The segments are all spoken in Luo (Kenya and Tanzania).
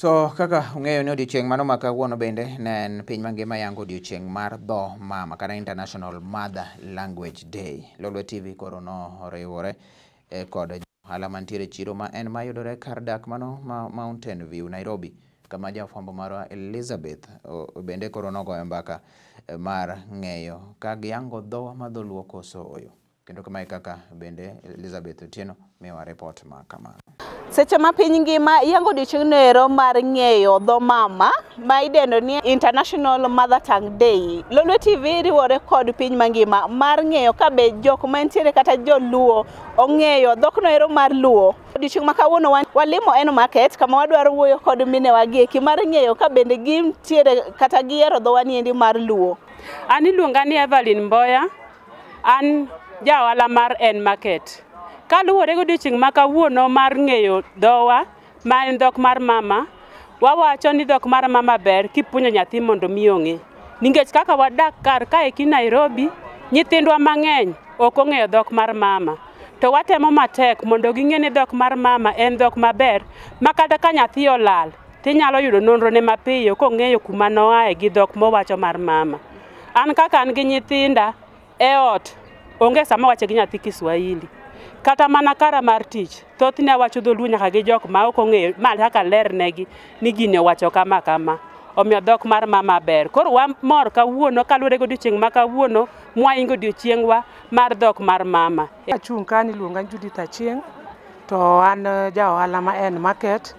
To kaka ung'eyo ni odiochieng' mano ma kawuono bende ne en piny mangima yango odiochieng' mar dho mama kata International Mother Language Day. Lolwe TV koro no oriwore e kod ohala mantiere e chiro ma en mayudore kar dak mano ma Mountain View Nairobi kama jafwambo marwa Elizabeth o, bende koro nogoyo mbaka e, mar ng'eyo ka giyango dhowa ma dholuo koso oyo. Kendo kama e kaka bende Elizabeth Otieno miwa ripot ma kamano. Seche ma piny ngima yango odiochieng' noero mar ng'eyo dho mama ma idendo ni International Mother Tongue Day, Lolwe TV riwore kod piny mangima mar ng'eyo ka be jok mantiere kata joluo ong'eyo dhok noero mar luo. Odiochieng' ma kawuono wan walimo en market kama wadwaro wuoyo kod mine wa gieki mar ng'eyo ka bende gintiere kata gihero dho wa niendi mar luo. An iluonga ni Evelyn Mboya, an ja ohala mar N Market. Kaluwore gi odiochieng' ma kawuono mar ng'eyo dhowa ma en dhok mar mama, wawacho ni dhok mar mama ber kipuonjo nyathi mondo mi ong'e. Ningech kaka wadak kar kae ki Nairobi, nyithindwa mang'eny ok ong'eyo dhok mar mama. To watemo matek mondo ging'e ni dhok mar mama en dhok maber ma kata ka nyathi olal, tinyalo yudo nonro ne mapiyo kong'eyo kuma noae gi dhok mowacho mar mama. An kaka an gi nyithinda e ot, onge sama awacho gi nyathi Kiswahili. kata mana kara mar tich thothne awacho dholuo nyaka gi jok maok ong'eyo ma nyaka alernegi ni gini owacho kama kama omiyo dhok mar mama ber koro wamor kawuono kaluwore gi odiochieng' ma kawuono mwaingo odiochiengwa mar dhok mar mama. Achung' kae ni iluonga ni Judith Achieng' to an ja ohala ma en market.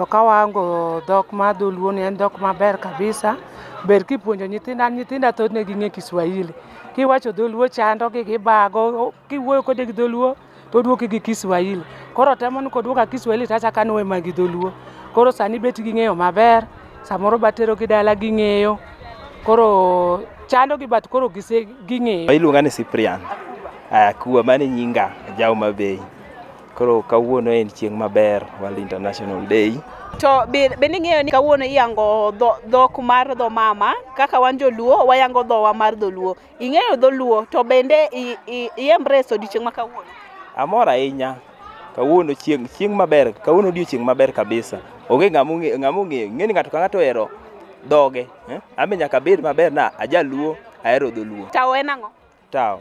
To kawango dhok ma dholuo ni en dhok maber kabisa. Ber kipuonjo nyithindo an nyithinda thoth ne ging'e Kiswahili. Kiwacho dholuo chando gi gibago, kiwuoyo kode gi dholuo todwoki gi Kiswahili. Koro temo ni kodwoka Kiswahili tachaka nwoyo mana gi dholuo. Koro sani bet ging'eyo maber, samoro batero gi dala ging'eyo. Koro chando gi but koro gise ging'eyo. Iluonga ni Cyprian Akuba, mano e nyinga Ajao Mabei. Koro kawuono en chieng' maber, World International Day. To be ning'eyo ni kawuono iyango dho, dhok mar dho mama, kaka wan joluo, wayango dhowa mar dholuo. Ing'eyo dholuo, to bende iembrace e odiochieng' ma kawuono? Amor ahinya. Kawuono chieng', chieng' maber, kawuono odiochieng' maber kabisa. Onge ng'amo ng'e, ng'amo ng'eyo, ing'e ni ng'ato ka ng'ato ohero dhoge. Eh? Ambe nyaka abed maber na ajaluo, ahero dholuo. Tao en ang'o? Tao.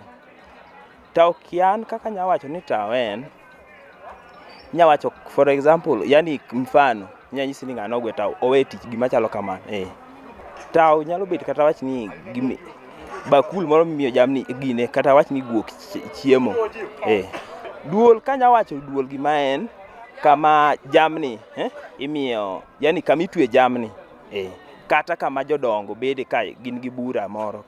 Tao kia an kaka anyawacho ni tao en. inya wacho for example yani mfano inya nyisi ni ng'ano ogwe tao owe tich gima chalo kama eh tao nyalo bet kata wach ni gimi bakul moro mimiyo jamni gine kata wach ni guok chiemo eh duol kanya wacho duol gima en kama jamni eh imiyo yani kama itwe jamni eh kata kama jodongo bede ka gin gi bura moro